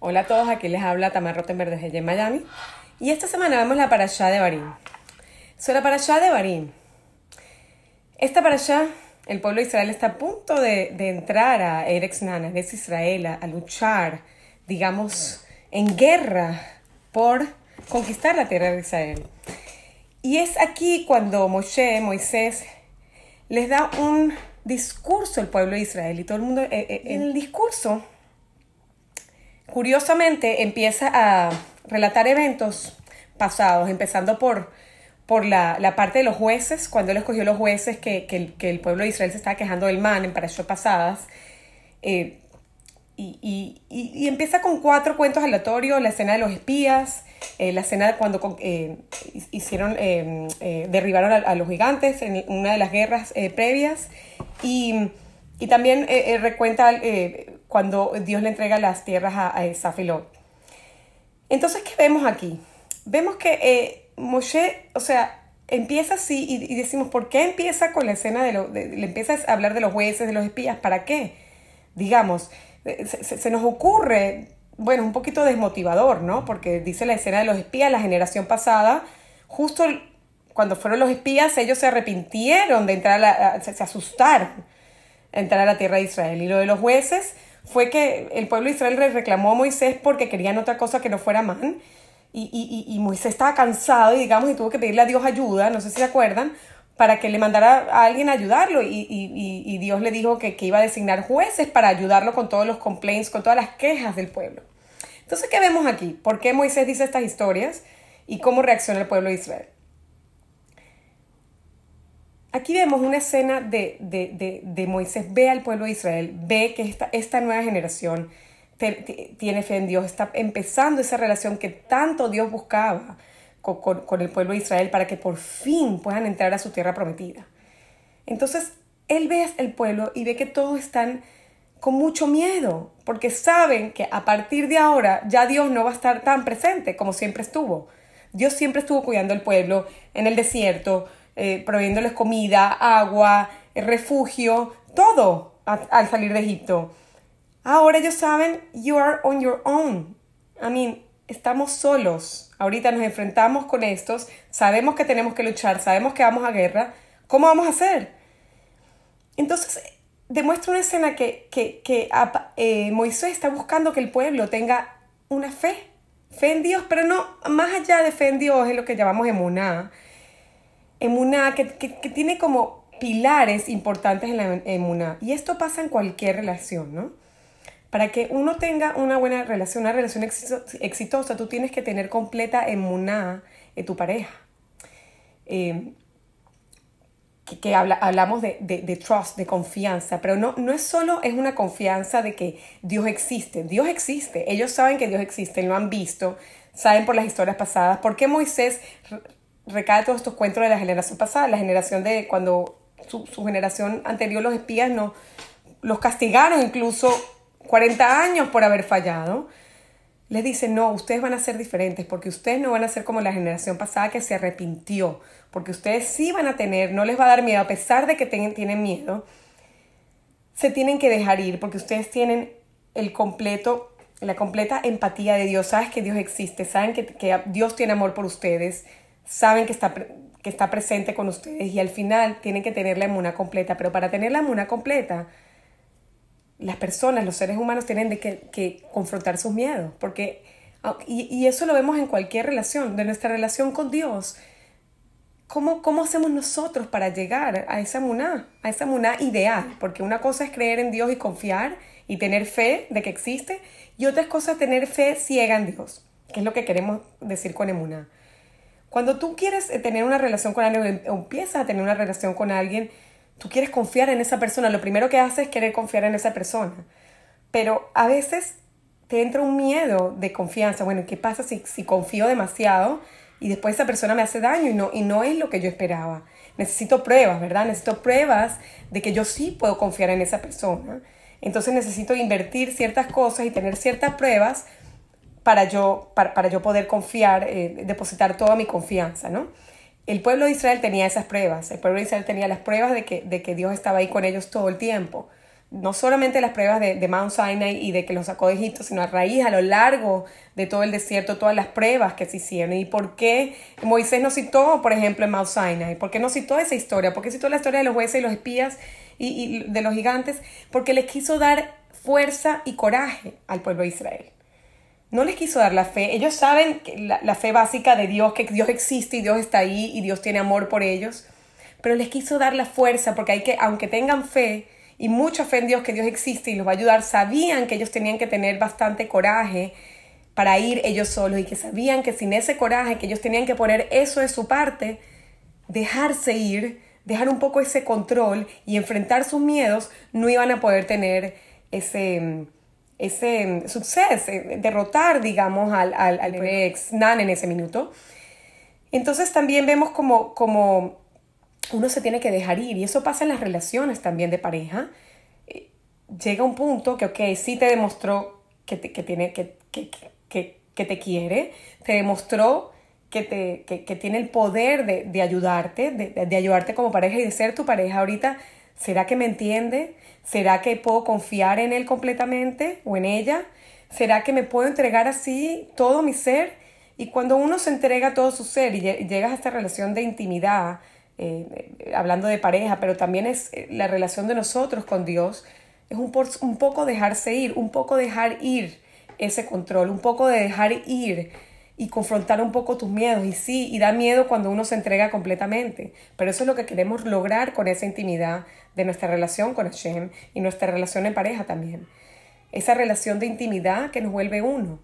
Hola a todos, aquí les habla Tamar Rottenberg desde Miami. Y esta semana vemos la allá de Barín. Sobre la allá de Barín. Esta allá el pueblo de Israel está a punto de, entrar a Erex Nana, es Israel, a, luchar, digamos, en guerra por conquistar la tierra de Israel. Y es aquí cuando Moshe, Moisés, les da un discurso al pueblo de Israel y todo el mundo, eh, eh, el discurso curiosamente empieza a relatar eventos pasados, empezando por, por la, parte de los jueces, cuando él escogió los jueces que, el pueblo de Israel se estaba quejando del man en parashas pasadas. Eh, y, empieza con cuatro cuentos aleatorios, la escena de los espías, eh, la escena cuando eh, hicieron, derribaron a, los gigantes en una de las guerras previas, y, también recuenta cuando Dios le entrega las tierras a, a Entonces, ¿qué vemos aquí? Vemos que eh, Moshe, o sea, empieza así y, y, decimos, ¿por qué empieza con la escena de, lo, le empieza a hablar de los jueces, de los espías? ¿Para qué? Digamos, eh, se, nos ocurre, bueno, un poquito desmotivador, ¿no? Porque dice la escena de los espías, la generación pasada, justo cuando fueron los espías, ellos se arrepintieron de entrar a la, se, asustaron entrar a la tierra de Israel. Y lo de los jueces, fue que el pueblo de Israel reclamó a Moisés porque querían otra cosa que no fuera man. Y, Moisés estaba cansado y digamos, y tuvo que pedirle a Dios ayuda, no sé si se acuerdan, para que le mandara a alguien a ayudarlo. Y, Dios le dijo que, que, iba a designar jueces para ayudarlo con todos los complaints, con todas las quejas del pueblo. Entonces, ¿qué vemos aquí? ¿Por qué Moisés dice estas historias y cómo reacciona el pueblo de Israel? Aquí vemos una escena de, Moisés, ve al pueblo de Israel, ve que esta, esta nueva generación tiene fe en Dios, está empezando esa relación que tanto Dios buscaba con, con, el pueblo de Israel para que por fin puedan entrar a su tierra prometida. Entonces, él ve al pueblo y ve que todos están con mucho miedo, porque saben que a partir de ahora ya Dios no va a estar tan presente como siempre estuvo. Dios siempre estuvo cuidando al pueblo en el desierto, eh, proveyéndoles comida, agua, eh, refugio, todo al salir de Egipto. Ahora ellos saben, you are on your own. I mean, estamos solos. Ahorita nos enfrentamos con estos, sabemos que tenemos que luchar, sabemos que vamos a guerra. ¿Cómo vamos a hacer? Entonces, demuestra una escena que, que, que eh, Moisés está buscando que el pueblo tenga una fe. Fe en Dios, pero no más allá de fe en Dios, es lo que llamamos emuná emuná, que, tiene como pilares importantes en la emuná. Y esto pasa en cualquier relación, ¿no? Para que uno tenga una buena relación, una relación exitosa, tú tienes que tener completa emuná en tu pareja. Eh, que, hablamos de, trust, de confianza, pero no, no es solo es una confianza de que Dios existe, Dios existe, ellos saben que Dios existe, lo han visto, saben por las historias pasadas, por qué Moisés recae todos estos cuentos de la generación pasada, la generación de cuando su, generación anterior, los espías, no, los castigaron incluso 40 años por haber fallado. Les dicen, no, ustedes van a ser diferentes porque ustedes no van a ser como la generación pasada que se arrepintió, porque ustedes sí van a tener, no les va a dar miedo, a pesar de que tienen miedo, se tienen que dejar ir porque ustedes tienen el completo, la completa empatía de Dios, sabes que Dios existe, saben que, que Dios tiene amor por ustedes, saben que está, que está presente con ustedes y al final tienen que tener la emuna completa. Pero para tener la emuna completa, las personas, los seres humanos tienen de que, confrontar sus miedos, porque, ah, y, eso lo vemos en cualquier relación, de nuestra relación con Dios. ¿Cómo, cómo hacemos nosotros para llegar a esa emuna a esa emuna ideal? Porque una cosa es creer en Dios y confiar y tener fe de que existe, y otra cosa es tener fe ciega en Dios, que es lo que queremos decir con emuná. Cuando tú quieres eh, tener una relación con alguien o empiezas a tener una relación con alguien, tú quieres confiar en esa persona. Lo primero que haces es querer confiar en esa persona. Pero a veces te entra un miedo de confianza. Bueno, ¿qué pasa si, si confío demasiado y después esa persona me hace daño y no, y no es lo que yo esperaba? Necesito pruebas, ¿verdad? Necesito pruebas de que yo sí puedo confiar en esa persona. Entonces necesito invertir ciertas cosas y tener ciertas pruebas para yo, para, yo poder confiar, eh, depositar toda mi confianza, ¿no? El pueblo de Israel tenía esas pruebas, el pueblo de Israel tenía las pruebas de que, Dios estaba ahí con ellos todo el tiempo, no solamente las pruebas de, Mount Sinai y de que los sacó de Egipto, sino a raíz, a lo largo de todo el desierto, todas las pruebas que se hicieron. ¿Y por qué Moisés no citó, por ejemplo, en Mount Sinai? ¿Por qué no citó esa historia? ¿Por qué citó la historia de los jueces y los espías y, y de los gigantes? Porque les quiso dar fuerza y coraje al pueblo de Israel no les quiso dar la fe. Ellos saben que la, la, fe básica de Dios, que Dios existe y Dios está ahí y Dios tiene amor por ellos, pero les quiso dar la fuerza porque hay que, aunque tengan fe y mucha fe en Dios que Dios existe y los va a ayudar, sabían que ellos tenían que tener bastante coraje para ir ellos solos y que sabían que sin ese coraje, que ellos tenían que poner eso de su parte, dejarse ir, dejar un poco ese control y enfrentar sus miedos, no iban a poder tener ese ese mm, suceso, derrotar, digamos, al, al, al ex Nan en ese minuto. Entonces también vemos como, como uno se tiene que dejar ir y eso pasa en las relaciones también de pareja. Eh, llega un punto que, ok, sí te demostró que te, que tiene, que, que, que, que te quiere, te demostró que, te, que, que tiene el poder de, de ayudarte, de, de, ayudarte como pareja y de ser tu pareja ahorita ¿Será que me entiende? ¿Será que puedo confiar en él completamente o en ella? ¿Será que me puedo entregar así todo mi ser? Y cuando uno se entrega todo su ser y llegas a esta relación de intimidad, eh, eh, hablando de pareja, pero también es eh, la relación de nosotros con Dios, es un, un poco dejarse ir, un poco dejar ir ese control, un poco de dejar ir y confrontar un poco tus miedos. Y sí, y da miedo cuando uno se entrega completamente, pero eso es lo que queremos lograr con esa intimidad de nuestra relación con Hashem y nuestra relación en pareja también. Esa relación de intimidad que nos vuelve uno.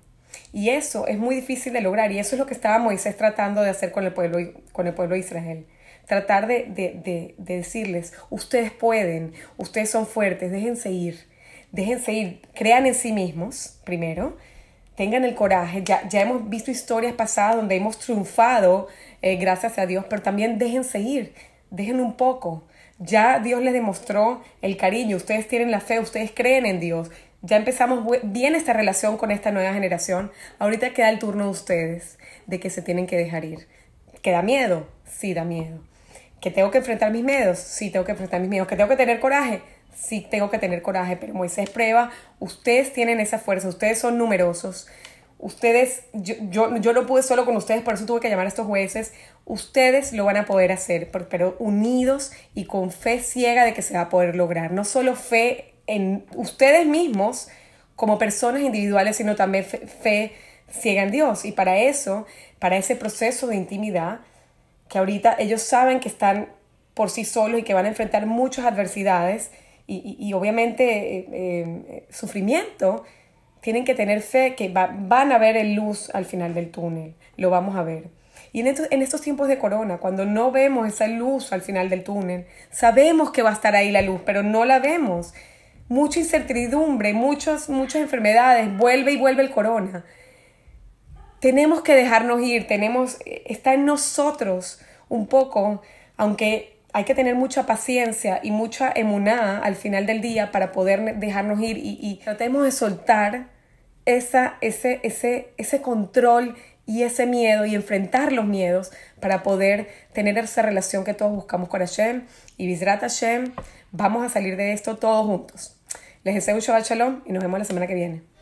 Y eso es muy difícil de lograr y eso es lo que estaba Moisés tratando de hacer con el pueblo, con el pueblo de Israel. Tratar de, de decirles, ustedes pueden, ustedes son fuertes, déjense ir, déjense ir, crean en sí mismos primero tengan el coraje. Ya, ya hemos visto historias pasadas donde hemos triunfado, eh, gracias a Dios, pero también déjense ir, dejen un poco. Ya Dios les demostró el cariño, ustedes tienen la fe, ustedes creen en Dios. Ya empezamos bien esta relación con esta nueva generación. Ahorita queda el turno de ustedes de que se tienen que dejar ir. ¿Que da miedo? Sí, da miedo. ¿Que tengo que enfrentar mis miedos? Sí, tengo que enfrentar mis miedos. ¿Que tengo que tener coraje? sí tengo que tener coraje, pero Moisés prueba, ustedes tienen esa fuerza, ustedes son numerosos, ustedes, yo, yo, no pude solo con ustedes, por eso tuve que llamar a estos jueces, ustedes lo van a poder hacer, pero, unidos y con fe ciega de que se va a poder lograr, no solo fe en ustedes mismos como personas individuales, sino también fe, fe ciega en Dios. Y para eso, para ese proceso de intimidad, que ahorita ellos saben que están por sí solos y que van a enfrentar muchas adversidades, y, obviamente eh, eh, sufrimiento, tienen que tener fe que van a ver el luz al final del túnel, lo vamos a ver. Y en estos, en estos tiempos de corona, cuando no vemos esa luz al final del túnel, sabemos que va a estar ahí la luz, pero no la vemos. Mucha incertidumbre, muchas, muchas enfermedades, vuelve y vuelve el corona. Tenemos que dejarnos ir, tenemos, eh, está en nosotros un poco, aunque hay que tener mucha paciencia y mucha emunada al final del día para poder dejarnos ir y, tratemos de soltar esa, ese, ese, ese control y ese miedo y enfrentar los miedos para poder tener esa relación que todos buscamos con Hashem y visrata Hashem. Vamos a salir de esto todos juntos. Les deseo un Shabbat Shalom y nos vemos la semana que viene.